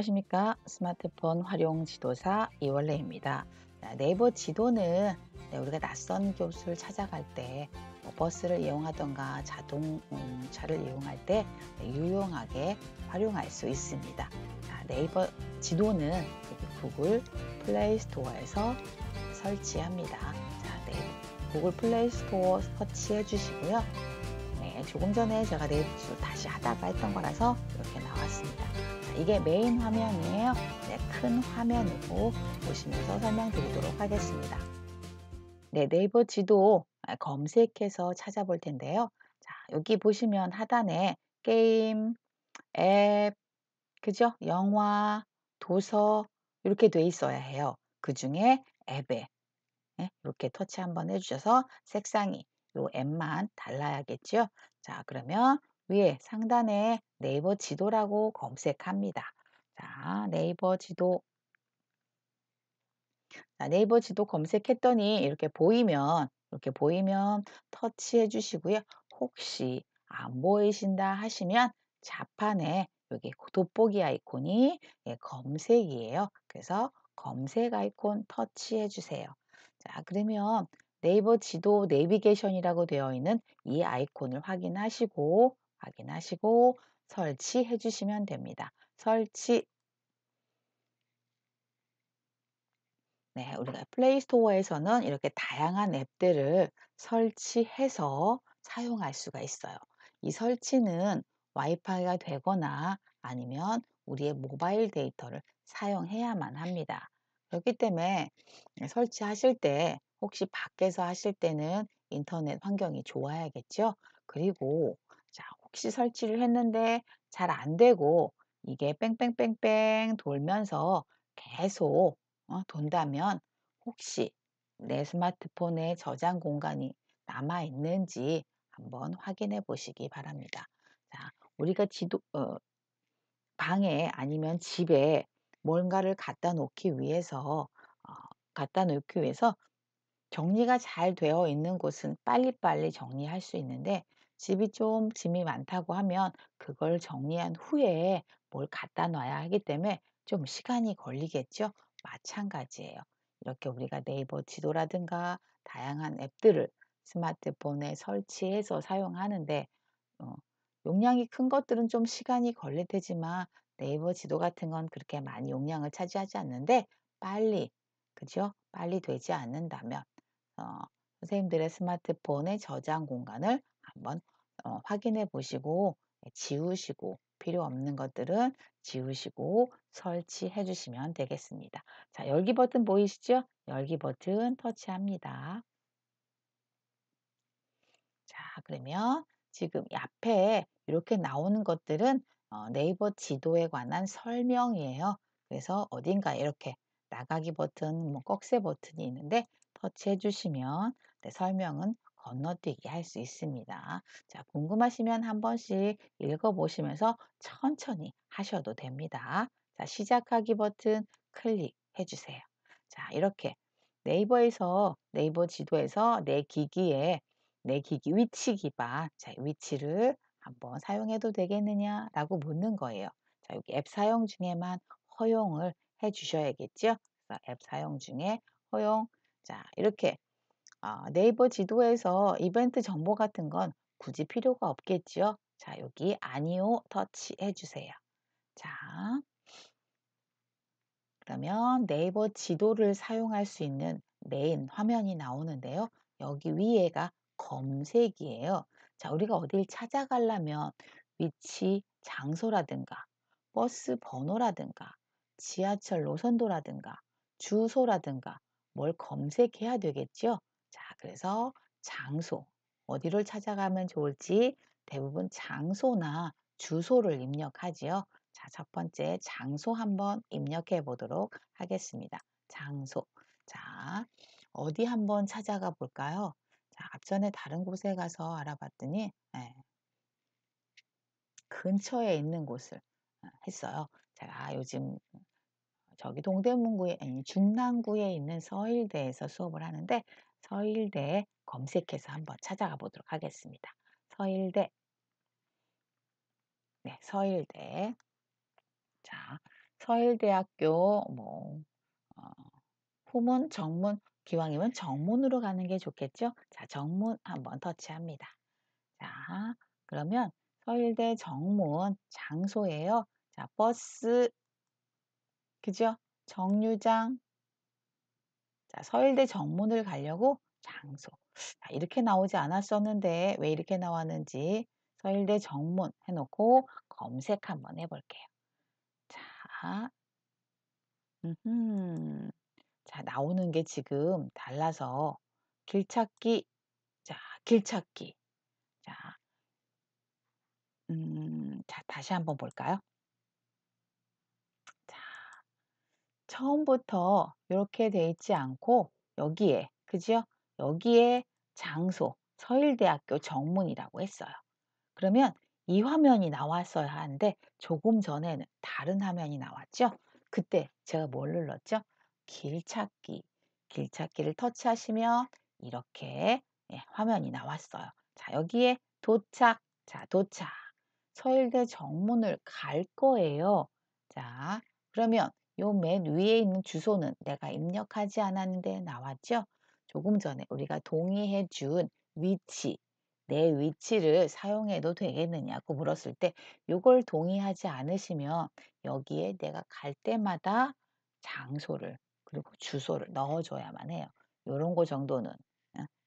안녕하십니까 스마트폰 활용 지도사 이월래입니다 네이버 지도는 네, 우리가 낯선 교수를 찾아갈 때 뭐 버스를 이용하던가 자동차를 음, 이용할 때 네, 유용하게 활용할 수 있습니다 네이버 지도는 구글 플레이스토어에서 설치합니다 네, 구글 플레이스토어 서치해 주시고요 네, 조금 전에 제가 네이비스 다시 하다가 했던 거라서 이렇게 나왔습니다. 자, 이게 메인 화면이에요. 네, 큰 화면이고 보시면서 설명드리도록 하겠습니다. 네, 네이버 지도 아, 검색해서 찾아볼 텐데요. 자, 여기 보시면 하단에 게임, 앱, 그죠? 영화, 도서 이렇게 돼 있어야 해요. 그 중에 앱에 네, 이렇게 터치 한번 해주셔서 색상이 요 앱만 달라야겠죠? 자, 그러면 위에 상단에 네이버 지도라고 검색합니다. 자, 네이버 지도. 자, 네이버 지도 검색했더니 이렇게 보이면, 이렇게 보이면 터치해 주시고요. 혹시 안 보이신다 하시면 자판에 여기 돋보기 아이콘이 예, 검색이에요. 그래서 검색 아이콘 터치해 주세요. 자, 그러면 네이버 지도 내비게이션이라고 되어 있는 이 아이콘을 확인하시고 확인하시고 설치해 주시면 됩니다. 설치 네, 우리가 플레이스토어에서는 이렇게 다양한 앱들을 설치해서 사용할 수가 있어요. 이 설치는 와이파이가 되거나 아니면 우리의 모바일 데이터를 사용해야만 합니다. 그렇기 때문에 설치하실 때 혹시 밖에서 하실 때는 인터넷 환경이 좋아야겠죠? 그리고 자, 혹시 설치를 했는데 잘 안 되고 이게 뺑뺑뺑뺑 돌면서 계속 어, 돈다면 혹시 내 스마트폰에 저장 공간이 남아 있는지 한번 확인해 보시기 바랍니다. 자, 우리가 지도 어, 방에 아니면 집에 뭔가를 갖다 놓기 위해서 어, 갖다 놓기 위해서 정리가 잘 되어 있는 곳은 빨리빨리 정리할 수 있는데 집이 좀 짐이 많다고 하면 그걸 정리한 후에 뭘 갖다 놔야 하기 때문에 좀 시간이 걸리겠죠. 마찬가지예요. 이렇게 우리가 네이버 지도라든가 다양한 앱들을 스마트폰에 설치해서 사용하는데 어, 용량이 큰 것들은 좀 시간이 걸릴 테지만 네이버 지도 같은 건 그렇게 많이 용량을 차지하지 않는데 빨리 그죠? 빨리 되지 않는다면 어, 선생님들의 스마트폰의 저장 공간을 한번 어, 확인해 보시고 예, 지우시고 필요 없는 것들은 지우시고 설치해 주시면 되겠습니다. 자, 열기 버튼 보이시죠? 열기 버튼 터치합니다. 자, 그러면 지금 앞에 이렇게 나오는 것들은 어, 네이버 지도에 관한 설명이에요. 그래서 어딘가 이렇게 나가기 버튼, 뭐 꺽쇠 버튼이 있는데 터치해 주시면 네, 설명은 건너뛰기 할 수 있습니다. 자, 궁금하시면 한 번씩 읽어보시면서 천천히 하셔도 됩니다. 자, 시작하기 버튼 클릭해 주세요. 자, 이렇게 네이버에서 네이버 지도에서 내 기기에 내 기기 위치 기반 자, 위치를 한번 사용해도 되겠느냐라고 묻는 거예요. 자, 여기 앱 사용 중에만 허용을 해 주셔야겠죠? 앱 사용 중에 허용 자, 이렇게 어, 네이버 지도에서 이벤트 정보 같은 건 굳이 필요가 없겠지요. 자, 여기 아니오 터치 해주세요. 자, 그러면 네이버 지도를 사용할 수 있는 메인 화면이 나오는데요. 여기 위에가 검색이에요. 자, 우리가 어딜 찾아가려면 위치, 장소라든가 버스 번호라든가 지하철 노선도라든가 주소라든가 뭘 검색해야 되겠죠? 자, 그래서 장소, 어디를 찾아가면 좋을지 대부분 장소나 주소를 입력하지요. 자, 첫 번째 장소 한번 입력해 보도록 하겠습니다. 장소. 자, 어디 한번 찾아가 볼까요? 자, 앞전에 다른 곳에 가서 알아봤더니 네. 근처에 있는 곳을 어, 했어요. 제가 요즘 저기 동대문구에 아니 중랑구에 있는 서일대에서 수업을 하는데 서일대 검색해서 한번 찾아가 보도록 하겠습니다. 서일대 네, 서일대 자, 서일대학교 뭐 어, 후문, 정문, 기왕이면 정문으로 가는 게 좋겠죠? 자, 정문 한번 터치합니다. 자, 그러면 서일대 정문 장소예요. 자, 버스 그죠? 정류장. 자, 서일대 정문을 가려고 장소. 자, 아, 이렇게 나오지 않았었는데 왜 이렇게 나왔는지 서일대 정문 해놓고 검색 한번 해볼게요. 자, 음흠. 자 나오는 게 지금 달라서 길찾기. 자, 길찾기. 자, 음, 자 다시 한번 볼까요? 처음부터 이렇게 돼 있지 않고 여기에 그죠? 여기에 장소 서일대학교 정문이라고 했어요. 그러면 이 화면이 나왔어야 하는데 조금 전에는 다른 화면이 나왔죠? 그때 제가 뭘 눌렀죠? 길찾기. 길찾기를 터치하시면 이렇게 예, 화면이 나왔어요. 자, 여기에 도착. 자, 도착. 서일대 정문을 갈 거예요. 자, 그러면 요맨 위에 있는 주소는 내가 입력하지 않았는데 나왔죠? 조금 전에 우리가 동의해 준 위치, 내 위치를 사용해도 되겠느냐고 물었을 때 이걸 동의하지 않으시면 여기에 내가 갈 때마다 장소를 그리고 주소를 넣어줘야만 해요. 이런 거 정도는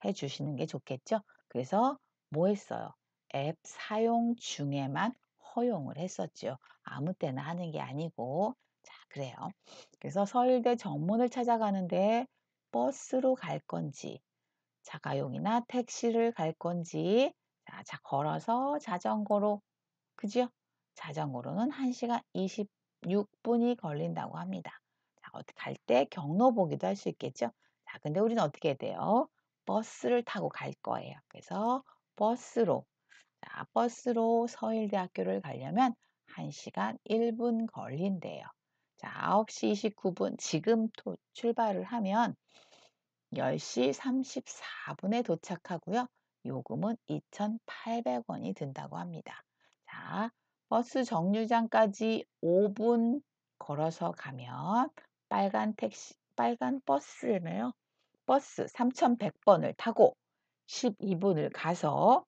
해주시는 게 좋겠죠? 그래서 뭐 했어요? 앱 사용 중에만 허용을 했었죠. 아무 때나 하는 게 아니고 그래요. 그래서 서울대 정문을 찾아가는데 버스로 갈 건지, 자가용이나 택시를 갈 건지, 자, 자 걸어서 자전거로, 그죠? 자전거로는 1시간 26분이 걸린다고 합니다. 자, 어떻게 갈때 경로 보기도 할 수 있겠죠? 자, 근데 우리는 어떻게 해야 돼요? 버스를 타고 갈 거예요. 그래서 버스로, 자, 버스로 서일대학교를 가려면 1시간 1분 걸린대요. 자, 9시 29분 지금 도, 출발을 하면 10시 34분에 도착하고요. 요금은 2,800원이 든다고 합니다. 자, 버스 정류장까지 5분 걸어서 가면 빨간 택시, 빨간 버스네요. 버스 3,100번을 타고 12분을 가서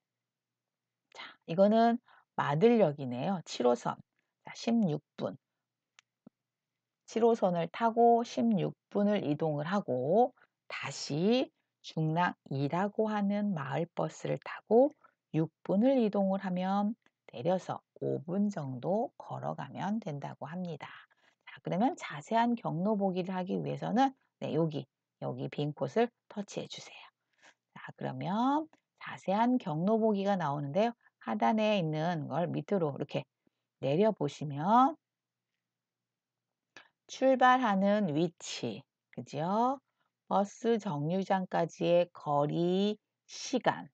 자, 이거는 마들역이네요. 7호선. 자, 16분. 7호선을 타고 16분을 이동을 하고 다시 중랑이라고 하는 마을버스를 타고 6분을 이동을 하면 내려서 5분 정도 걸어가면 된다고 합니다. 자, 그러면 자세한 경로 보기를 하기 위해서는 네, 여기, 여기 빈 곳을 터치해 주세요. 자, 그러면 자세한 경로 보기가 나오는데요. 하단에 있는 걸 밑으로 이렇게 내려 보시면 출발하는 위치, 그죠? 버스 정류장까지의 거리, 시간,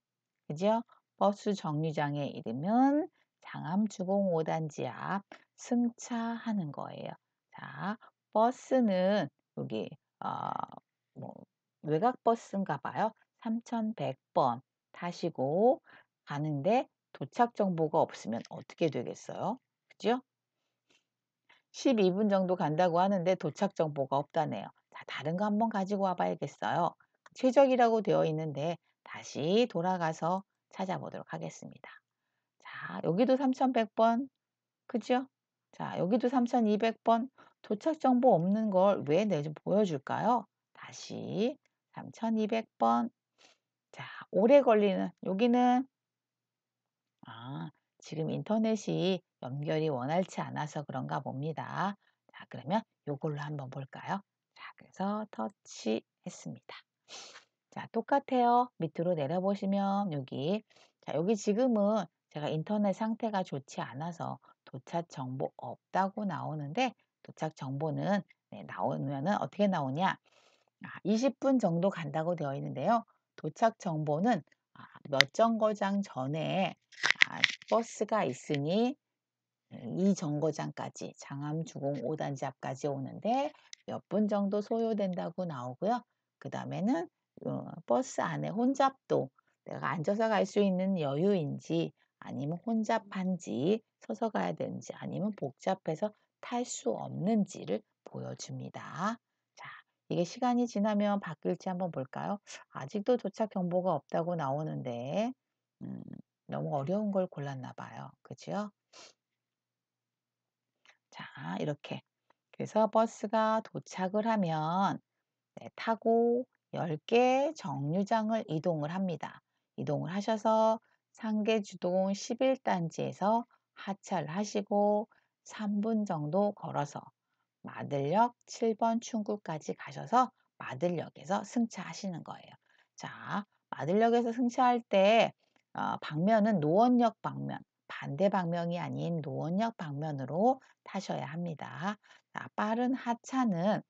그죠? 버스 정류장에 이르면 장암주공 5단지 앞 승차하는 거예요. 자, 버스는 여기 어, 뭐 외곽버스인가 봐요. 3100번 타시고 가는데 도착 정보가 없으면 어떻게 되겠어요? 그죠? 12분 정도 간다고 하는데 도착 정보가 없다네요. 자, 다른 거 한번 가지고 와봐야겠어요. 최적이라고 되어 있는데 다시 돌아가서 찾아보도록 하겠습니다. 자, 여기도 3100번. 그죠? 자, 여기도 3200번. 도착 정보 없는 걸 왜내지 보여줄까요? 다시 3200번. 자, 오래 걸리는 여기는 아, 지금 인터넷이 연결이 원활치 않아서 그런가 봅니다. 자, 그러면 이걸로 한번 볼까요? 자, 그래서 터치했습니다. 자, 똑같아요. 밑으로 내려보시면 여기 자, 여기 지금은 제가 인터넷 상태가 좋지 않아서 도착 정보 없다고 나오는데 도착 정보는 네, 나오면은 어떻게 나오냐? 아, 20분 정도 간다고 되어 있는데요. 도착 정보는 아, 몇 정거장 전에 아, 버스가 있으니 이 정거장까지 장암 주공 5단지 앞까지 오는데 몇 분 정도 소요된다고 나오고요. 그 다음에는 어, 버스 안에 혼잡도 내가 앉아서 갈 수 있는 여유인지 아니면 혼잡한지 서서 가야 되는지 아니면 복잡해서 탈 수 없는지를 보여줍니다. 자, 이게 시간이 지나면 바뀔지 한번 볼까요? 아직도 도착 경보가 없다고 나오는데 음, 너무 어려운 걸 골랐나 봐요. 그죠? 자, 이렇게. 그래서 버스가 도착을 하면 네, 타고 10개 정류장을 이동을 합니다. 이동을 하셔서 상계주동 11단지에서 하차를 하시고 3분 정도 걸어서 마들역 7번 충구까지 가셔서 마들역에서 승차하시는 거예요. 자, 마들역에서 승차할 때 어, 방면은 노원역 방면, 반대 방면이 아닌 노원역 방면으로 타셔야 합니다. 자, 빠른 하차는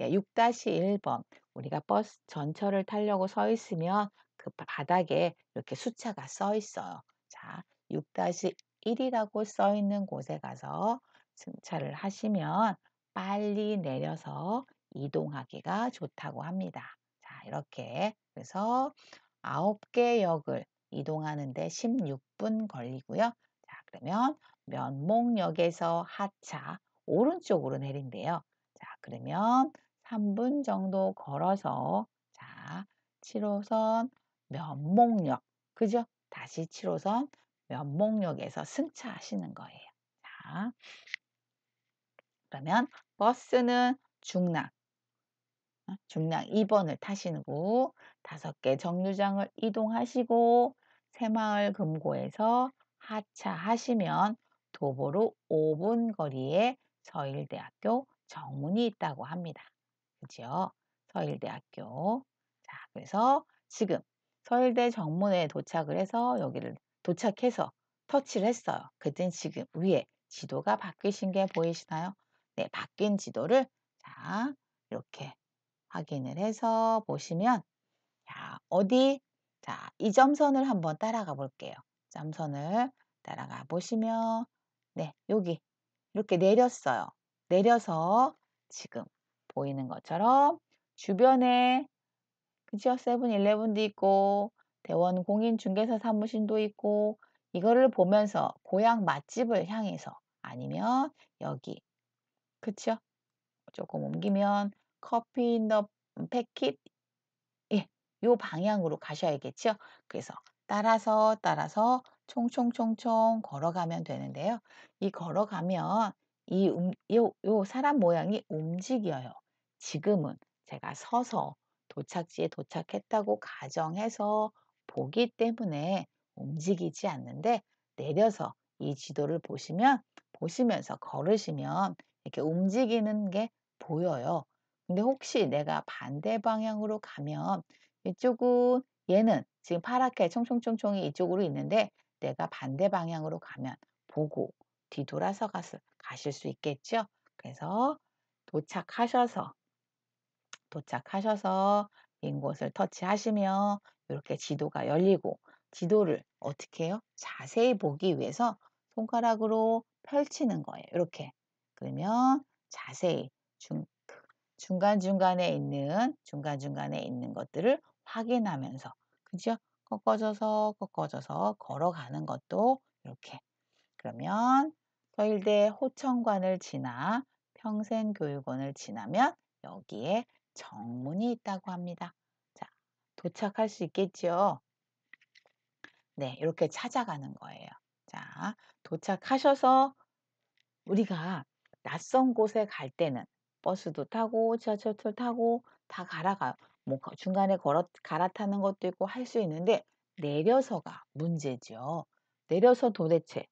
6-1번 예, 우리가 버스 전철을 타려고 서 있으면 그 바닥에 이렇게 수차가 써 있어요. 자, 6-1이라고 써 있는 곳에 가서 승차를 하시면 빨리 내려서 이동하기가 좋다고 합니다. 자, 이렇게 그래서 9개 역을 이동하는데 16분 걸리고요. 그러면 면목역에서 하차 오른쪽으로 내린대요. 자, 그러면 3분 정도 걸어서 자, 7호선 면목역. 그죠? 다시 7호선 면목역에서 승차하시는 거예요. 자. 그러면 버스는 중랑 어, 중랑 2번을 타시고 다섯 개 정류장을 이동하시고 새마을 금고에서 하차하시면 도보로 5분 거리에 서일대학교 정문이 있다고 합니다. 그죠? 서일대학교. 자, 그래서 지금 서일대 정문에 도착을 해서 여기를 도착해서 터치를 했어요. 그땐 지금 위에 지도가 바뀌신 게 보이시나요? 네, 바뀐 지도를 자, 이렇게 확인을 해서 보시면 자, 어디? 자, 이 점선을 한번 따라가 볼게요. 점선을 따라가 보시면 네, 여기 이렇게 내렸어요. 내려서 지금 보이는 것처럼 주변에 그죠? 세븐일레븐도 있고 대원 공인 중개사 사무실도 있고 이거를 보면서 고향 맛집을 향해서 아니면 여기 그쵸? 조금 옮기면 커피 인더 음, 패킷 예, 요 방향으로 가셔야겠죠? 그래서 따라서 따라서 총총총총 걸어가면 되는데요. 이 걸어가면 이 음, 요, 요 사람 모양이 움직여요. 지금은 제가 서서 도착지에 도착했다고 가정해서 보기 때문에 움직이지 않는데 내려서 이 지도를 보시면 보시면서 걸으시면 이렇게 움직이는 게 보여요. 근데 혹시 내가 반대 방향으로 가면 이쪽은 얘는 지금 파랗게 총총총총이 이쪽으로 있는데 내가 반대 방향으로 가면 보고 뒤돌아서 가서 가실 수 있겠죠? 그래서 도착하셔서 도착하셔서 인 곳을 터치하시면 이렇게 지도가 열리고 지도를 어떻게 해요? 자세히 보기 위해서 손가락으로 펼치는 거예요. 이렇게. 그러면 자세히 중, 중간중간에 있는 중간중간에 있는 것들을 확인하면서 그죠? 꺾어져서 꺾어져서 걸어가는 것도 이렇게 그러면 서일대 호천관을 지나 평생교육원을 지나면 여기에 정문이 있다고 합니다. 자, 도착할 수있겠죠 네, 이렇게 찾아가는 거예요. 자, 도착하셔서 우리가 낯선 곳에 갈 때는 버스도 타고 지하철도 타고 다 갈아가요. 뭐 중간에 걸어 갈아타는 것도 있고 할 수 있는데 내려서가 문제죠 내려서 도대체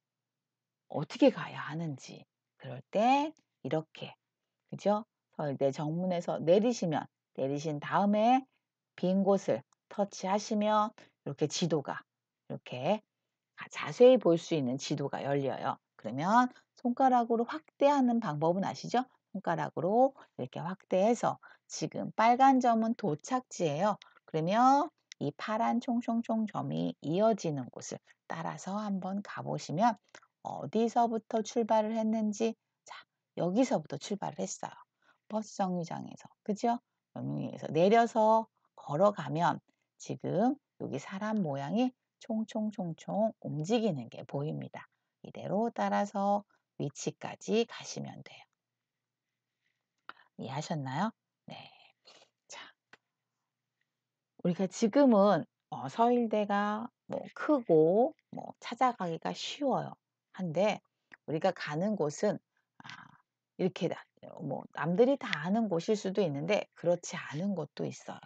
어떻게 가야 하는지 그럴 때 이렇게 그죠? 서울대 정문에서 내리시면 내리신 다음에 빈 곳을 터치하시면 이렇게 지도가 이렇게 자세히 볼 수 있는 지도가 열려요. 그러면 손가락으로 확대하는 방법은 아시죠? 손가락으로 이렇게 확대해서 지금 빨간 점은 도착지예요. 그러면 이 파란 총총총 점이 이어지는 곳을 따라서 한번 가보시면 어디서부터 출발을 했는지 자 여기서부터 출발을 했어요. 버스 정류장에서 그죠? 정류장에서 내려서 걸어가면 지금 여기 사람 모양이 총총총총 움직이는 게 보입니다. 이대로 따라서 위치까지 가시면 돼요. 이해하셨나요? 네. 자, 우리가 지금은 어, 서일대가 뭐 크고 뭐 찾아가기가 쉬워요. 한데 우리가 가는 곳은 아, 이렇게 뭐 남들이 다 아는 곳일 수도 있는데 그렇지 않은 곳도 있어요.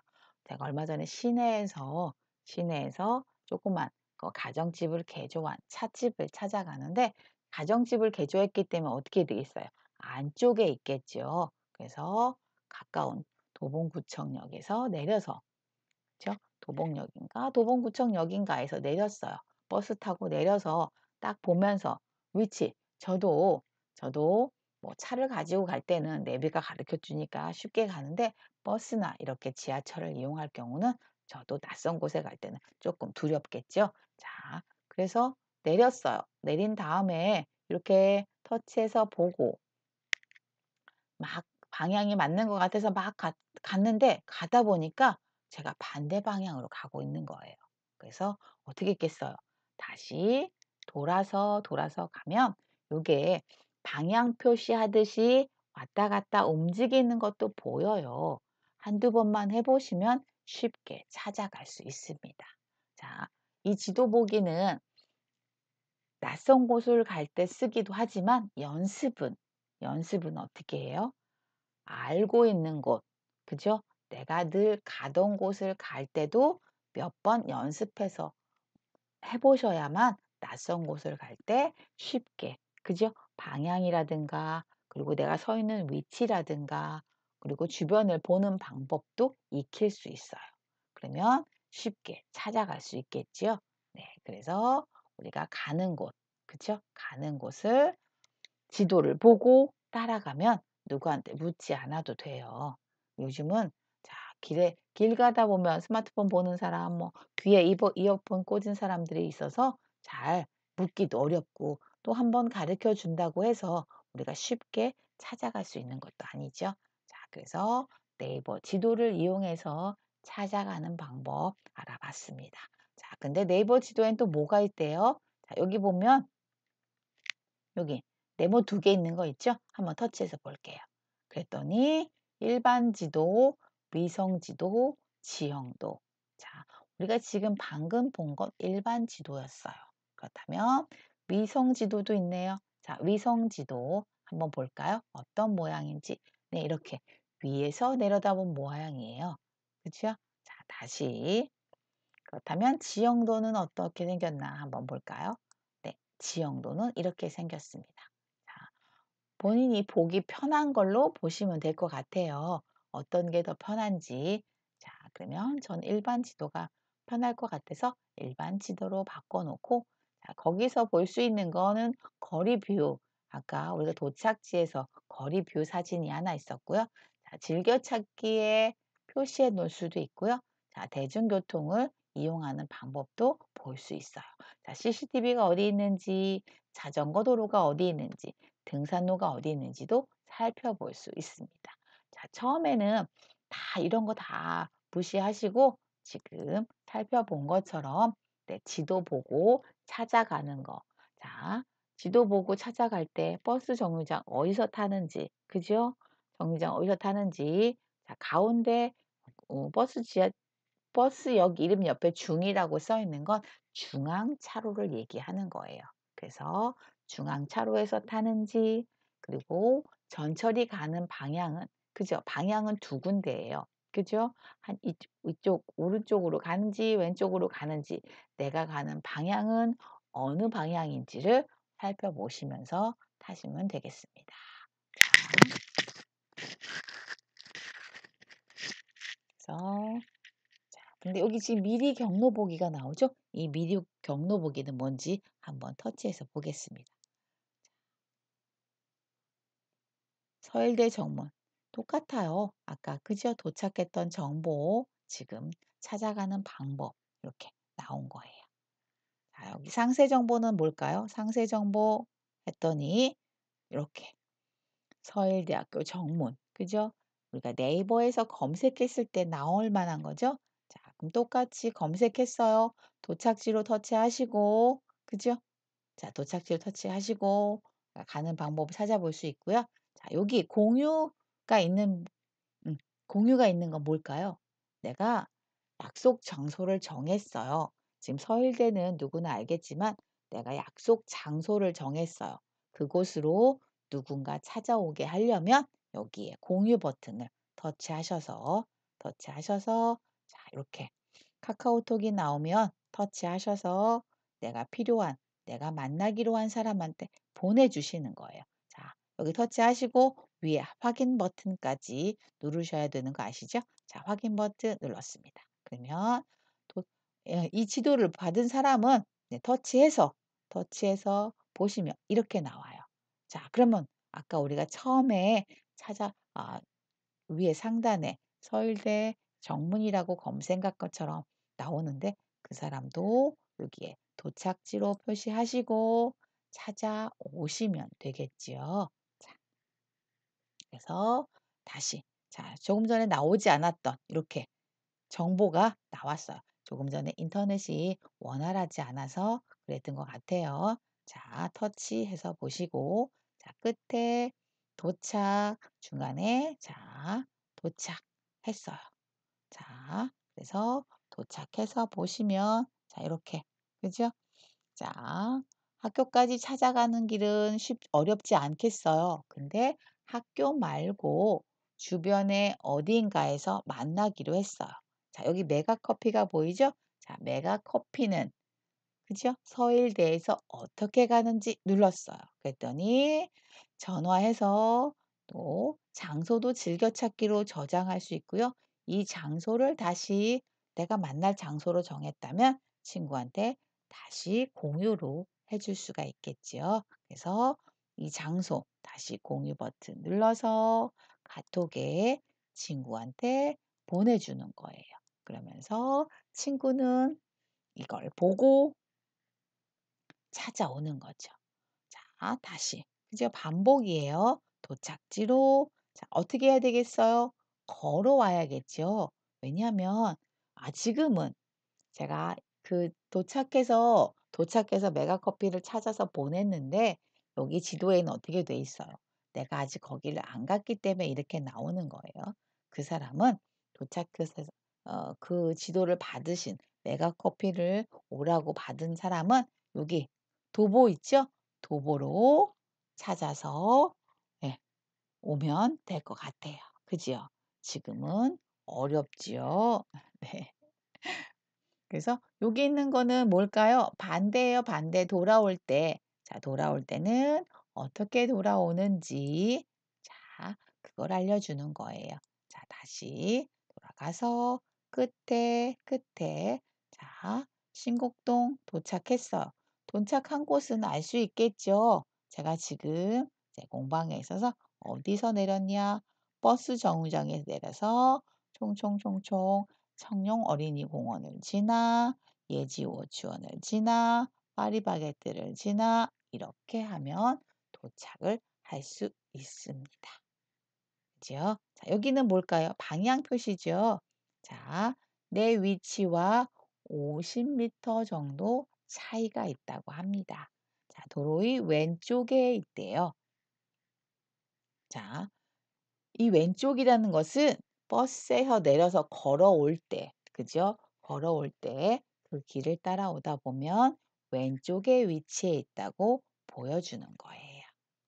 제가 얼마 전에 시내에서 시내에서 조그만 그 가정집을 개조한 찻집을 찾아가는데 가정집을 개조했기 때문에 어떻게 되겠어요? 안쪽에 있겠죠. 그래서 가까운 도봉구청역에서 내려서 그렇죠? 도봉역인가 도봉구청역인가에서 내렸어요. 버스 타고 내려서 딱 보면서 위치 저도 저도 뭐 차를 가지고 갈 때는 내비가 가르켜 주니까 쉽게 가는데 버스나 이렇게 지하철을 이용할 경우는 저도 낯선 곳에 갈 때는 조금 두렵겠죠. 자, 그래서 내렸어요. 내린 다음에 이렇게 터치해서 보고 막 방향이 맞는 것 같아서 막 가, 갔는데 가다 보니까 제가 반대 방향으로 가고 있는 거예요. 그래서 어떻게 했겠어요? 다시 돌아서 돌아서 가면 이게 방향 표시하듯이 왔다 갔다 움직이는 것도 보여요. 한두 번만 해보시면 쉽게 찾아갈 수 있습니다. 자, 이 지도 보기는 낯선 곳을 갈 때 쓰기도 하지만 연습은 연습은 어떻게 해요? 알고 있는 곳, 그죠? 내가 늘 가던 곳을 갈 때도 몇 번 연습해서 해보셔야만 낯선 곳을 갈 때 쉽게, 그죠? 방향이라든가, 그리고 내가 서 있는 위치라든가, 그리고 주변을 보는 방법도 익힐 수 있어요. 그러면 쉽게 찾아갈 수 있겠지요. 네, 그래서 우리가 가는 곳, 그죠? 가는 곳을 지도를 보고 따라가면 누구한테 묻지 않아도 돼요. 요즘은 자, 길에 길 가다 보면 스마트폰 보는 사람, 뭐 귀에 이버, 이어폰 꽂은 사람들이 있어서 잘 묻기도 어렵고 또 한 번 가르쳐 준다고 해서 우리가 쉽게 찾아갈 수 있는 것도 아니죠. 자, 그래서 네이버 지도를 이용해서 찾아가는 방법 알아봤습니다. 자, 근데 네이버 지도엔 또 뭐가 있대요? 자, 여기 보면 여기 네모 두 개 있는 거 있죠? 한번 터치해서 볼게요. 그랬더니 일반 지도, 위성 지도, 지형도. 자, 우리가 지금 방금 본 건 일반 지도였어요. 그렇다면 위성 지도도 있네요. 자, 위성 지도 한번 볼까요? 어떤 모양인지. 네, 이렇게 위에서 내려다본 모양이에요. 그렇죠? 자, 다시. 그렇다면 지형도는 어떻게 생겼나 한번 볼까요? 네, 지형도는 이렇게 생겼습니다. 본인이 보기 편한 걸로 보시면 될 것 같아요. 어떤 게 더 편한지. 자, 그러면 전 일반 지도가 편할 것 같아서 일반 지도로 바꿔놓고 자, 거기서 볼 수 있는 거는 거리 뷰. 아까 우리가 도착지에서 거리 뷰 사진이 하나 있었고요. 자, 즐겨찾기에 표시해 놓을 수도 있고요. 자, 대중교통을 이용하는 방법도 볼 수 있어요. 자, CCTV가 어디 있는지, 자전거 도로가 어디 있는지, 등산로가 어디 있는지도 살펴볼 수 있습니다. 자, 처음에는 다 이런 거 다 무시하시고 지금 살펴본 것처럼 네, 지도 보고 찾아가는 거. 자, 지도 보고 찾아갈 때 버스 정류장 어디서 타는지, 그죠? 정류장 어디서 타는지, 자, 가운데 어, 버스 지하, 버스역 이름 옆에 중이라고 써 있는 건 중앙차로를 얘기하는 거예요. 그래서 중앙차로에서 타는지 그리고 전철이 가는 방향은 그죠? 방향은 두 군데예요. 그죠? 한 이쪽 오른쪽으로 가는지 왼쪽으로 가는지 내가 가는 방향은 어느 방향인지를 살펴보시면서 타시면 되겠습니다. 그래서 자, 근데 여기 지금 미리 경로 보기가 나오죠? 이 미리 경로 보기는 뭔지 한번 터치해서 보겠습니다. 서일대 정문. 똑같아요. 아까 그저 도착했던 정보 지금 찾아가는 방법 이렇게 나온 거예요. 자, 여기 상세 정보는 뭘까요? 상세 정보 했더니 이렇게 서일대학교 정문. 그죠? 우리가 네이버에서 검색했을 때 나올 만한 거죠? 자, 그럼 똑같이 검색했어요. 도착지로 터치하시고 그죠? 자, 도착지로 터치하시고 가는 방법을 찾아볼 수 있고요. 자, 여기 공유가 있는 음, 공유가 있는 건 뭘까요? 내가 약속 장소를 정했어요. 지금 서일대는 누구나 알겠지만 내가 약속 장소를 정했어요. 그곳으로 누군가 찾아오게 하려면 여기에 공유 버튼을 터치하셔서 터치하셔서 자 이렇게 카카오톡이 나오면 터치하셔서 내가 필요한 내가 만나기로 한 사람한테 보내주시는 거예요. 여기 터치하시고 위에 확인 버튼까지 누르셔야 되는 거 아시죠? 자, 확인 버튼 눌렀습니다. 그러면 도, 예, 이 지도를 받은 사람은 터치해서 터치해서 보시면 이렇게 나와요. 자, 그러면 아까 우리가 처음에 찾아 아, 위에 상단에 서울대 정문이라고 검색한 것처럼 나오는데 그 사람도 여기에 도착지로 표시하시고 찾아오시면 되겠지요. 그서 다시 자 조금 전에 나오지 않았던 이렇게 정보가 나왔어요. 조금 전에 인터넷이 원활하지 않아서 그랬던 것 같아요. 자 터치해서 보시고 자 끝에 도착 중간에 자 도착했어요. 자 그래서 도착해서 보시면 자 이렇게 그죠? 자 학교까지 찾아가는 길은 쉽, 어렵지 않겠어요. 근데 학교 말고 주변에어딘가에서 만나기로 했어요. 자, 여기 메가커피가 보이죠? 자, 메가커피는 그죠? 서일대에서 어떻게 가는지 눌렀어요. 그랬더니 전화해서 또 장소도 즐겨찾기로 저장할 수 있고요. 이 장소를 다시 내가 만날 장소로 정했다면 친구한테 다시 공유로 해줄 수가 있겠지요. 그래서 이 장소 다시 공유 버튼 눌러서 카톡에 친구한테 보내주는 거예요. 그러면서 친구는 이걸 보고 찾아오는 거죠. 자, 다시. 이제 반복이에요. 도착지로. 자, 어떻게 해야 되겠어요? 걸어와야겠죠. 왜냐하면 아지금은 제가 그 도착해서 도착해서 메가커피를 찾아서 보냈는데 여기 지도에는 어떻게 돼 있어요? 내가 아직 거기를 안 갔기 때문에 이렇게 나오는 거예요. 그 사람은 도착해서 어, 그 지도를 받으신 메가커피를 오라고 받은 사람은 여기 도보 있죠? 도보로 찾아서 네, 오면 될 것 같아요. 그지요? 지금은 어렵지요? 네. 그래서 여기 있는 거는 뭘까요? 반대예요. 반대 돌아올 때. 자, 돌아올 때는 어떻게 돌아오는지 자, 그걸 알려주는 거예요. 자, 다시 돌아가서 끝에 끝에 자, 신곡동 도착했어 도착한 곳은 알 수 있겠죠? 제가 지금 제 공방에 있어서 어디서 내렸냐? 버스 정류장에서 내려서 총총총총 청룡 어린이 공원을 지나 예지오치원을 지나 파리바게뜨를 지나 이렇게 하면 도착을 할 수 있습니다. 그죠? 자, 여기는 뭘까요? 방향 표시죠. 자, 내 위치와 50m 정도 차이가 있다고 합니다. 자, 도로의 왼쪽에 있대요. 자, 이 왼쪽이라는 것은 버스에서 내려서 걸어올 때, 그죠? 걸어올 때 그 길을 따라오다 보면 왼쪽에 위치해 있다고 보여주는 거예요.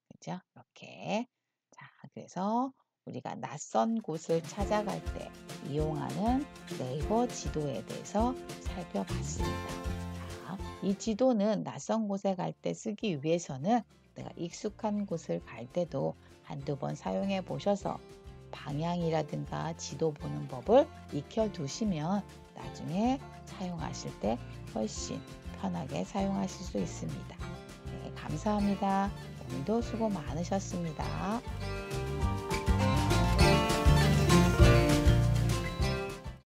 그죠? 이렇게. 자, 그래서 우리가 낯선 곳을 찾아갈 때 이용하는 네이버 지도에 대해서 살펴봤습니다. 이 지도는 낯선 곳에 갈 때 쓰기 위해서는 내가 익숙한 곳을 갈 때도 한두 번 사용해 보셔서 방향이라든가 지도 보는 법을 익혀두시면 나중에 사용하실 때 훨씬 편하게 사용하실 수 있습니다. 네, 감사합니다. 오늘도 수고 많으셨습니다.